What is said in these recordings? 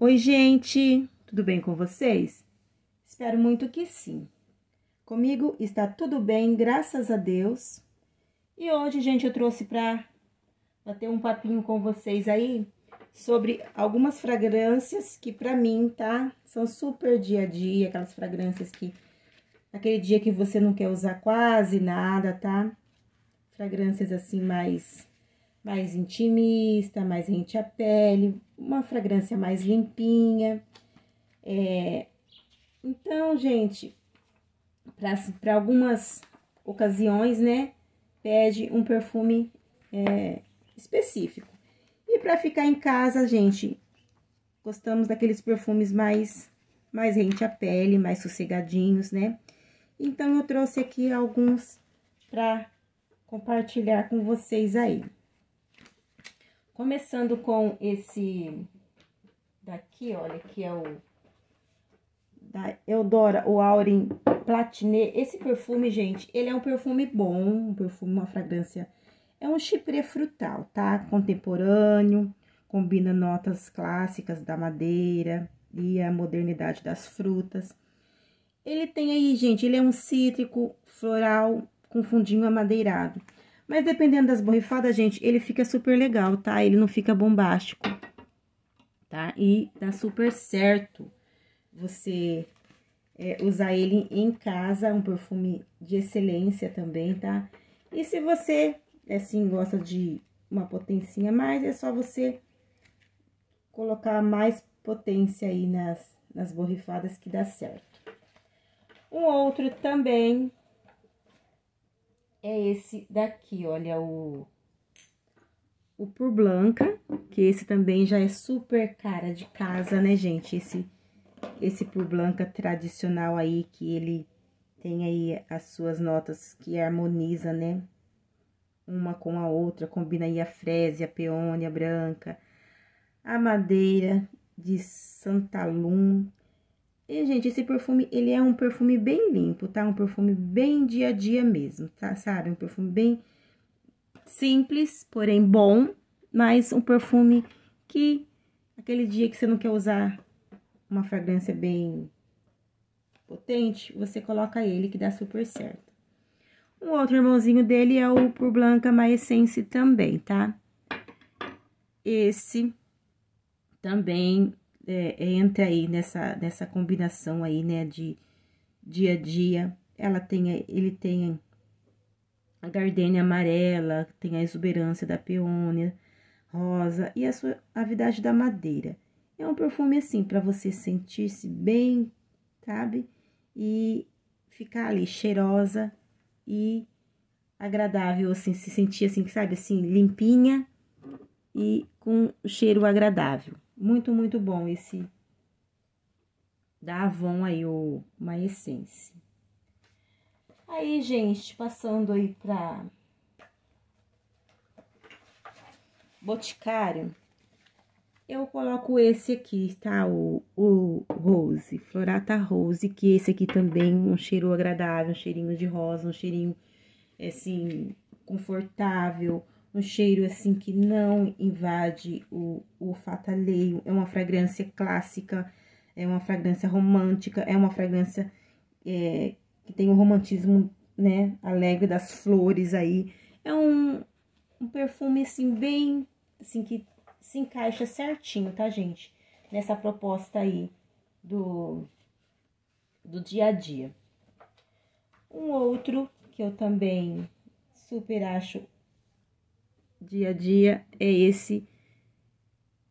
Oi, gente! Tudo bem com vocês? Espero muito que sim. Comigo está tudo bem, graças a Deus. E hoje, gente, eu trouxe para bater um papinho com vocês aí sobre algumas fragrâncias que para mim, tá? São super dia a dia, aquelas fragrâncias que aquele dia que você não quer usar quase nada, tá? Fragrâncias assim mais mais intimista, mais rente à pele, uma fragrância mais limpinha. É... Então, gente, para algumas ocasiões, né, pede um perfume é, específico. E para ficar em casa, gente, gostamos daqueles perfumes mais, mais rente à pele, mais sossegadinhos, né? Então, eu trouxe aqui alguns para compartilhar com vocês aí. Começando com esse daqui, olha, que é o da Eudora, o Aurin Platiné. Esse perfume, gente, ele é um perfume bom, um perfume, uma fragrância. É um chipre frutal, tá? Contemporâneo, combina notas clássicas da madeira e a modernidade das frutas. Ele tem aí, gente, ele é um cítrico floral com fundinho amadeirado. Mas dependendo das borrifadas, gente, ele fica super legal, tá? Ele não fica bombástico, tá? E dá super certo você é, usar ele em casa, um perfume de excelência também, tá? E se você, assim, gosta de uma potencinha mais, é só você colocar mais potência aí nas, nas borrifadas que dá certo. Um outro também é esse daqui, olha o o Pur Blanca, que esse também já é super cara de casa, né, gente? Esse esse Pur Blanca tradicional aí que ele tem aí as suas notas que harmoniza, né? Uma com a outra, combina aí a frese, a peônia branca, a madeira de Santalum, e, gente, esse perfume, ele é um perfume bem limpo, tá? Um perfume bem dia a dia mesmo, tá? Sabe? Um perfume bem simples, porém bom, mas um perfume que aquele dia que você não quer usar uma fragrância bem potente, você coloca ele que dá super certo. Um outro irmãozinho dele é o Pur Blanca My Essence também, tá? Esse também é, é entra aí nessa, nessa combinação aí, né, de dia a dia. Ela tem, ele tem a gardenia amarela, tem a exuberância da peônia, rosa e a sua avidade da madeira. É um perfume assim para você sentir-se bem, sabe? E ficar ali cheirosa e agradável, assim, se sentir assim, sabe, assim, limpinha e com um cheiro agradável. Muito, muito bom esse da Avon aí, o My Essence. Aí, gente, passando aí pra Boticário, eu coloco esse aqui, tá? O, o Rose, Florata Rose, que esse aqui também um cheiro agradável, um cheirinho de rosa, um cheirinho, assim, confortável, um cheiro assim que não invade o, o olfato alheio, é uma fragrância clássica, é uma fragrância romântica, é uma fragrância é, que tem o um romantismo, né, alegre das flores aí. É um, um perfume assim bem, assim que se encaixa certinho, tá, gente? Nessa proposta aí do do dia a dia. Um outro que eu também super acho dia a dia é esse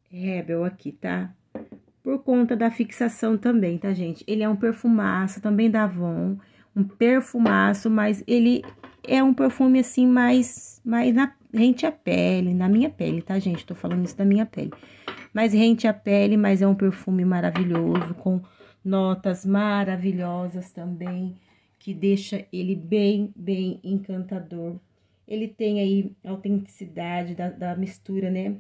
Rebel aqui, tá? Por conta da fixação também, tá, gente? Ele é um perfumaço, também da Avon, um perfumaço, mas ele é um perfume, assim, mais, mais na, rente à pele, na minha pele, tá, gente? Tô falando isso da minha pele. Mas rente à pele, mas é um perfume maravilhoso, com notas maravilhosas também, que deixa ele bem, bem encantador ele tem aí a autenticidade da, da mistura, né?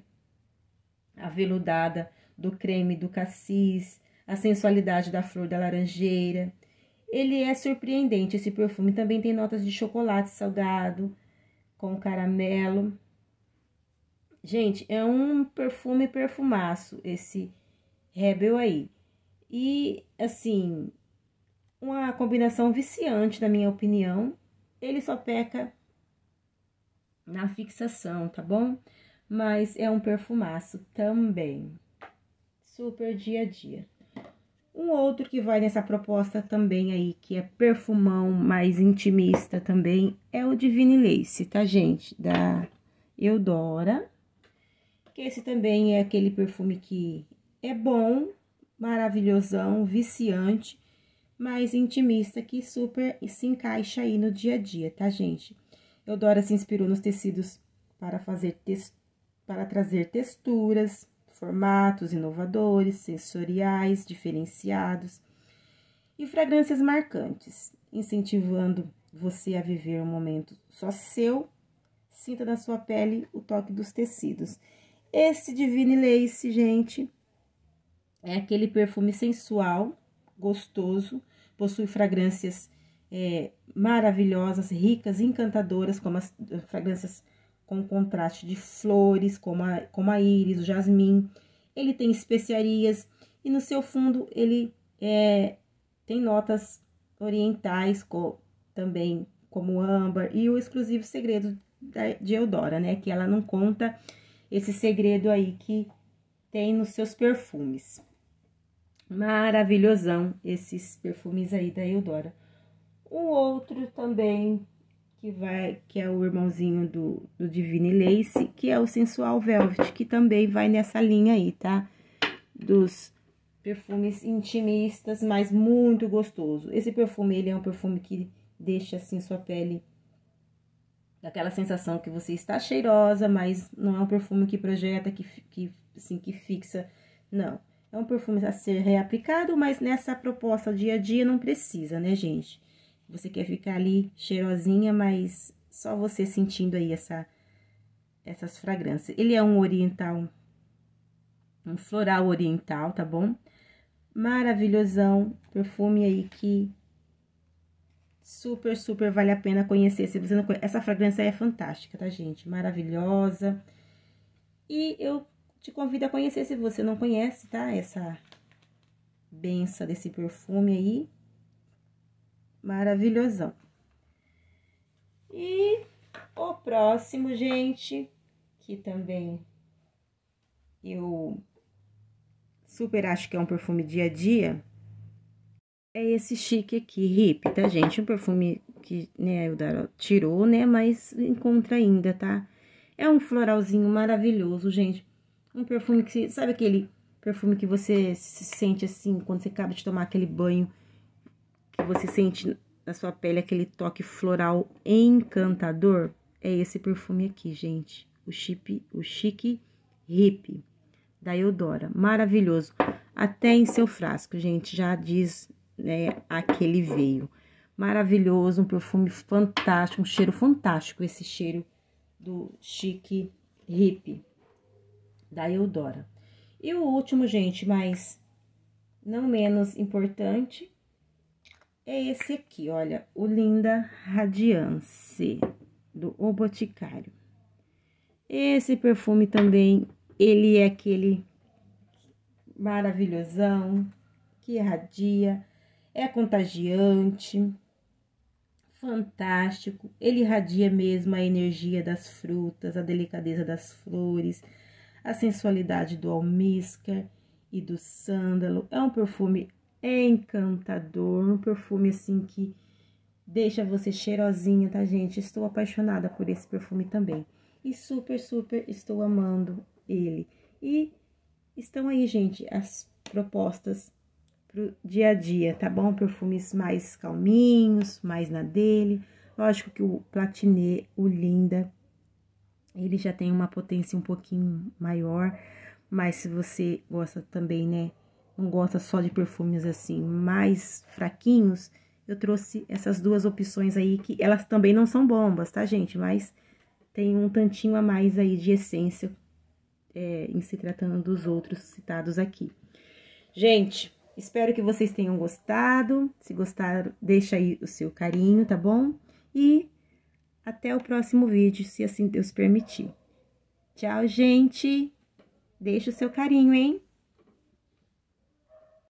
Aveludada do creme do cassis, a sensualidade da flor da laranjeira. Ele é surpreendente esse perfume. Também tem notas de chocolate salgado com caramelo. Gente, é um perfume perfumaço esse Rebel aí. E assim, uma combinação viciante, na minha opinião. Ele só peca na fixação, tá bom? Mas é um perfumaço também. Super dia a dia. Um outro que vai nessa proposta também aí, que é perfumão mais intimista também, é o Divine Lace, tá, gente? Da Eudora. Que esse também é aquele perfume que é bom, maravilhosão, viciante, mas intimista, que super se encaixa aí no dia a dia, tá, gente? Eudora se inspirou nos tecidos para, fazer para trazer texturas, formatos inovadores, sensoriais, diferenciados e fragrâncias marcantes, incentivando você a viver um momento só seu. Sinta na sua pele o toque dos tecidos. Esse Divine Lace, gente, é aquele perfume sensual, gostoso, possui fragrâncias é, maravilhosas, ricas, encantadoras, como as eh, fragrâncias com contraste de flores, como a, como a íris, o jasmim. Ele tem especiarias e no seu fundo ele é, tem notas orientais co, também, como âmbar e o exclusivo segredo da, de Eudora, né? Que ela não conta esse segredo aí que tem nos seus perfumes. Maravilhosão esses perfumes aí da Eudora. O outro também, que vai, que é o irmãozinho do, do Divine Lace, que é o Sensual Velvet, que também vai nessa linha aí, tá? Dos perfumes intimistas, mas muito gostoso. Esse perfume, ele é um perfume que deixa, assim, sua pele aquela sensação que você está cheirosa, mas não é um perfume que projeta, que, que, assim, que fixa, não. É um perfume a ser reaplicado, mas nessa proposta dia a dia não precisa, né, gente? Você quer ficar ali cheirosinha, mas só você sentindo aí essa, essas fragrâncias. Ele é um oriental, um floral oriental, tá bom? Maravilhosão, perfume aí que super, super vale a pena conhecer. Se você não conhece, essa fragrância é fantástica, tá, gente? Maravilhosa. E eu te convido a conhecer se você não conhece, tá? Essa benção desse perfume aí maravilhosão. E o próximo, gente, que também eu super acho que é um perfume dia a dia, é esse chique aqui, hip, tá, gente? Um perfume que, né, o Darol tirou, né, mas encontra ainda, tá? É um floralzinho maravilhoso, gente. Um perfume que, sabe aquele perfume que você se sente assim, quando você acaba de tomar aquele banho que você sente na sua pele aquele toque floral encantador, é esse perfume aqui, gente. O Chip, o Chic Hip da Eudora. Maravilhoso. Até em seu frasco, gente, já diz, né, aquele veio. Maravilhoso, um perfume fantástico, um cheiro fantástico esse cheiro do Chic Hip da Eudora. E o último, gente, mas não menos importante, é esse aqui, olha, o Linda Radiance, do O Boticário. Esse perfume também, ele é aquele maravilhosão, que irradia, é contagiante, fantástico. Ele irradia mesmo a energia das frutas, a delicadeza das flores, a sensualidade do almíscar e do sândalo. É um perfume é encantador, um perfume assim que deixa você cheirosinha, tá, gente? Estou apaixonada por esse perfume também. E super, super estou amando ele. E estão aí, gente, as propostas pro dia a dia, tá bom? Perfumes mais calminhos, mais na dele. Lógico que o Platiné, o Linda, ele já tem uma potência um pouquinho maior, mas se você gosta também, né, não gosta só de perfumes assim mais fraquinhos, eu trouxe essas duas opções aí, que elas também não são bombas, tá, gente? Mas tem um tantinho a mais aí de essência é, em se tratando dos outros citados aqui. Gente, espero que vocês tenham gostado. Se gostaram, deixa aí o seu carinho, tá bom? E até o próximo vídeo, se assim Deus permitir. Tchau, gente! Deixa o seu carinho, hein?